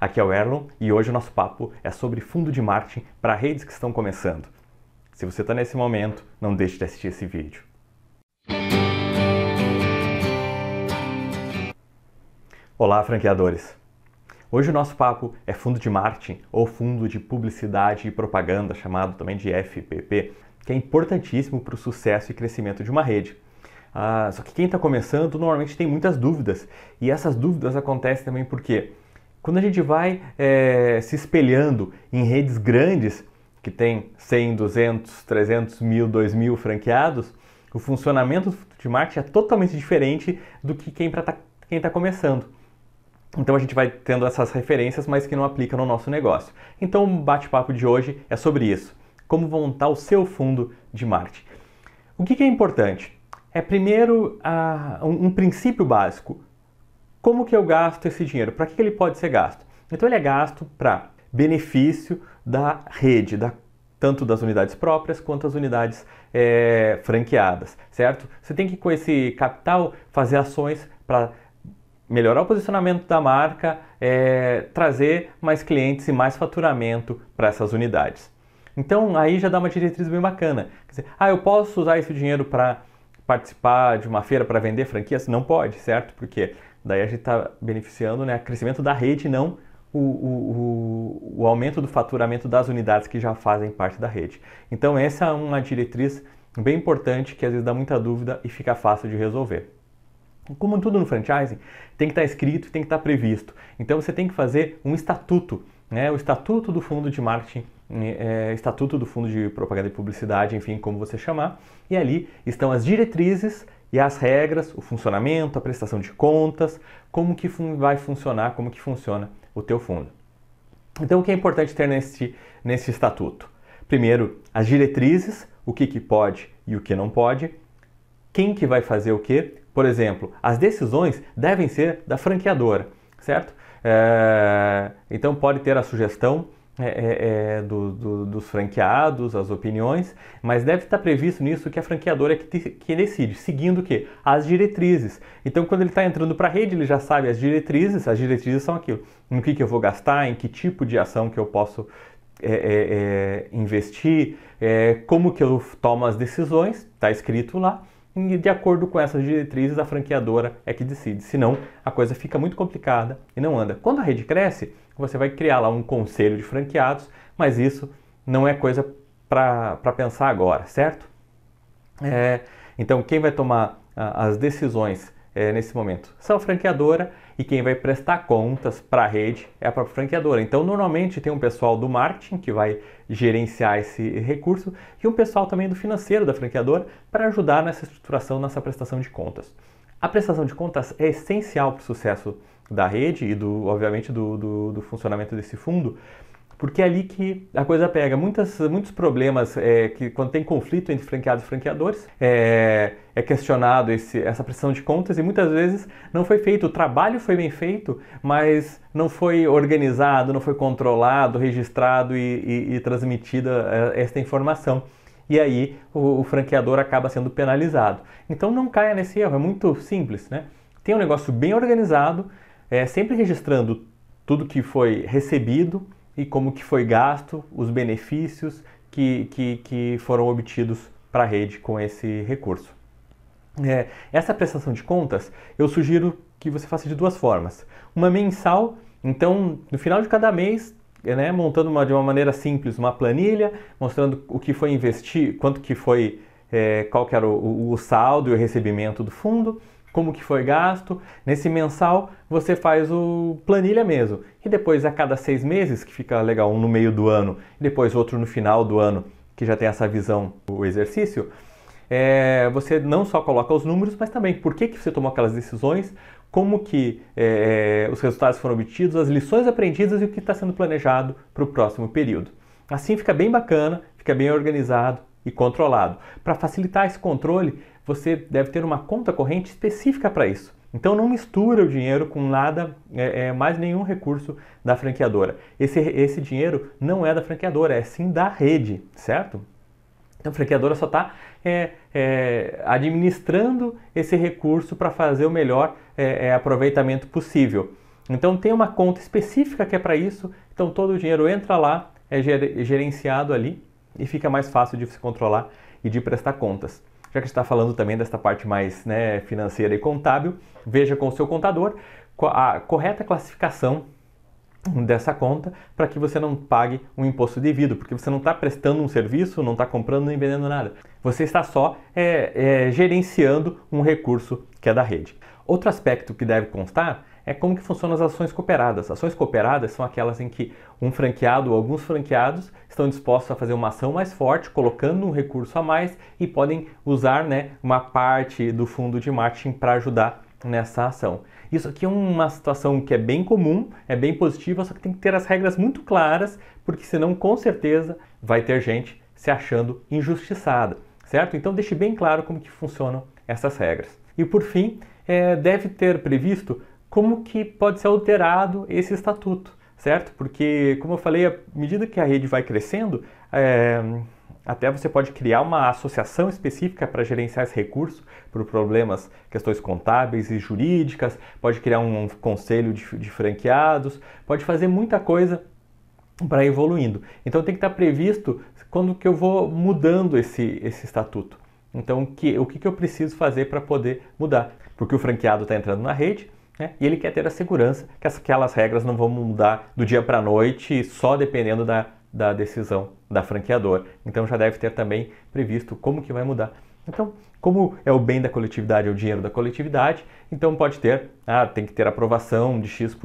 Aqui é o Erlon e hoje o nosso papo é sobre fundo de marketing para redes que estão começando. Se você está nesse momento, não deixe de assistir esse vídeo. Olá, franqueadores! Hoje o nosso papo é fundo de marketing ou fundo de publicidade e propaganda, chamado também de FPP, que é importantíssimo para o sucesso e crescimento de uma rede. Ah, só que quem está começando normalmente tem muitas dúvidas e essas dúvidas acontecem também porque quando a gente vai é, se espelhando em redes grandes, que tem 100, 200, 300 mil, 2 mil franqueados, o funcionamento de marketing é totalmente diferente do que quem está quem tá começando. Então a gente vai tendo essas referências, mas que não aplicam no nosso negócio. Então o bate-papo de hoje é sobre isso. Como montar o seu fundo de marketing. O que, que é importante? É primeiro a, um, um princípio básico. Como que eu gasto esse dinheiro? Para que ele pode ser gasto? Então ele é gasto para benefício da rede, da, tanto das unidades próprias quanto as unidades é, franqueadas, certo? Você tem que com esse capital fazer ações para melhorar o posicionamento da marca, é, trazer mais clientes e mais faturamento para essas unidades. Então aí já dá uma diretriz bem bacana. Dizer, ah, eu posso usar esse dinheiro para participar de uma feira para vender franquias? Não pode, certo? Porque Daí a gente está beneficiando né, o crescimento da rede, não o, o, o, aumento do faturamento das unidades que já fazem parte da rede. Então, essa é uma diretriz bem importante que às vezes dá muita dúvida e fica fácil de resolver. Como tudo no franchising, tem que estar tá escrito e tem que estar tá previsto. Então, você tem que fazer um estatuto, né, o estatuto do fundo de marketing né, é, estatuto do Fundo de Propaganda e Publicidade, enfim, como você chamar, e ali estão as diretrizes e as regras, o funcionamento, a prestação de contas, como que vai funcionar, como que funciona o teu fundo. Então, o que é importante ter neste, neste estatuto? Primeiro, as diretrizes, o que, que pode e o que não pode, quem que vai fazer o que. Por exemplo, as decisões devem ser da franqueadora, certo? É, então, pode ter a sugestão é, é, é, do, do, dos franqueados, as opiniões, mas deve estar previsto nisso que a franqueadora é que, te, que decide, seguindo o quê? As diretrizes. Então, quando ele está entrando para a rede, ele já sabe as diretrizes, as diretrizes são aquilo, no que, que eu vou gastar, em que tipo de ação que eu posso é, é, é investir, como que eu tomo as decisões, está escrito lá e de acordo com essas diretrizes a franqueadora é que decide. Senão a coisa fica muito complicada e não anda. Quando a rede cresce, você vai criar lá um conselho de franqueados, mas isso não é coisa para pensar agora, certo? É, então quem vai tomar as decisões é, nesse momento? São a franqueadora e quem vai prestar contas para a rede é a própria franqueadora. Então, normalmente tem um pessoal do marketing que vai gerenciar esse recurso e um pessoal também do financeiro da franqueadora para ajudar nessa estruturação, nessa prestação de contas. A prestação de contas é essencial para o sucesso da rede e, do, obviamente, do, do, do funcionamento desse fundo, porque é ali que a coisa pega. Muitas, muitos problemas é, que quando tem conflito entre franqueados e franqueadores, é, é questionado esse, essa pressão de contas e muitas vezes não foi feito. O trabalho foi bem feito, mas não foi organizado, não foi controlado, registrado e, e, e transmitida é, esta informação. E aí o, o franqueador acaba sendo penalizado. Então não caia nesse erro, é muito simples, né? Tem um negócio bem organizado, é, sempre registrando tudo que foi recebido, e como que foi gasto, os benefícios que, que, que foram obtidos para a rede com esse recurso. É, essa prestação de contas eu sugiro que você faça de duas formas. Uma mensal, então no final de cada mês, é, né, montando uma, de uma maneira simples uma planilha, mostrando o que foi investir, quanto que foi é, qual que era o, o saldo e o recebimento do fundo, como que foi gasto. Nesse mensal você faz o planilha mesmo. E depois a cada seis meses, que fica legal, um no meio do ano, e depois outro no final do ano, que já tem essa visão, o exercício, é, você não só coloca os números, mas também por que, que você tomou aquelas decisões, como que é, é os resultados foram obtidos, as lições aprendidas e o que está sendo planejado para o próximo período. Assim fica bem bacana, fica bem organizado e controlado. Para facilitar esse controle, você deve ter uma conta corrente específica para isso. Então não mistura o dinheiro com nada, é, é, mais nenhum recurso da franqueadora. Esse, esse dinheiro não é da franqueadora, é sim da rede, certo? Então a franqueadora só está é, é, administrando esse recurso para fazer o melhor é, é, aproveitamento possível. Então tem uma conta específica que é para isso, então todo o dinheiro entra lá, é gerenciado ali e fica mais fácil de se controlar e de prestar contas. Já que está falando também desta parte mais né, financeira e contábil, veja com o seu contador a correta classificação dessa conta para que você não pague um imposto devido, porque você não está prestando um serviço, não está comprando nem vendendo nada. Você está só é, é, gerenciando um recurso que é da rede. Outro aspecto que deve constar é como que funcionam as ações cooperadas. Ações cooperadas são aquelas em que um franqueado ou alguns franqueados estão dispostos a fazer uma ação mais forte, colocando um recurso a mais e podem usar né, uma parte do fundo de marketing para ajudar nessa ação. Isso aqui é uma situação que é bem comum, é bem positiva, só que tem que ter as regras muito claras, porque senão com certeza vai ter gente se achando injustiçada, certo? Então deixe bem claro como que funcionam essas regras. E por fim, é, deve ter previsto como que pode ser alterado esse estatuto, certo? Porque, como eu falei, à medida que a rede vai crescendo, é, até você pode criar uma associação específica para gerenciar esse recurso para problemas, questões contábeis e jurídicas, pode criar um conselho de, de franqueados, pode fazer muita coisa para evoluindo. Então tem que estar previsto quando que eu vou mudando esse, esse estatuto. Então que, o que, que eu preciso fazer para poder mudar? Porque o franqueado está entrando na rede, né? e ele quer ter a segurança que aquelas regras não vão mudar do dia para a noite, só dependendo da, da decisão da franqueadora. Então já deve ter também previsto como que vai mudar. Então, como é o bem da coletividade, é o dinheiro da coletividade, então pode ter, ah, tem que ter aprovação de X%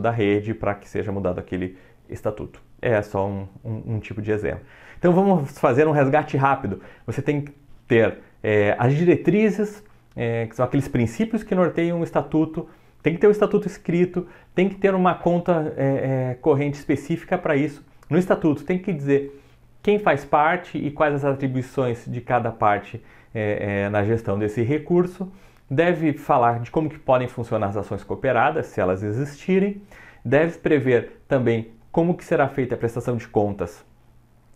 da rede para que seja mudado aquele estatuto. É só um, um, um, tipo de exemplo. Então vamos fazer um resgate rápido. Você tem que ter é, as diretrizes, é, que são aqueles princípios que norteiam o estatuto, tem que ter o um estatuto escrito, tem que ter uma conta é, é, corrente específica para isso. No estatuto tem que dizer quem faz parte e quais as atribuições de cada parte é, é, na gestão desse recurso. Deve falar de como que podem funcionar as ações cooperadas, se elas existirem. Deve prever também como que será feita a prestação de contas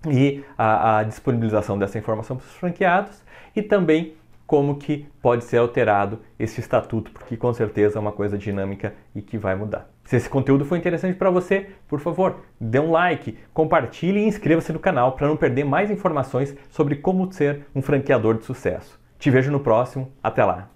e a, a disponibilização dessa informação para os franqueados. E também como que pode ser alterado esse estatuto, porque com certeza é uma coisa dinâmica e que vai mudar. Se esse conteúdo foi interessante para você, por favor, dê um like, compartilhe e inscreva-se no canal para não perder mais informações sobre como ser um franqueador de sucesso. Te vejo no próximo, até lá!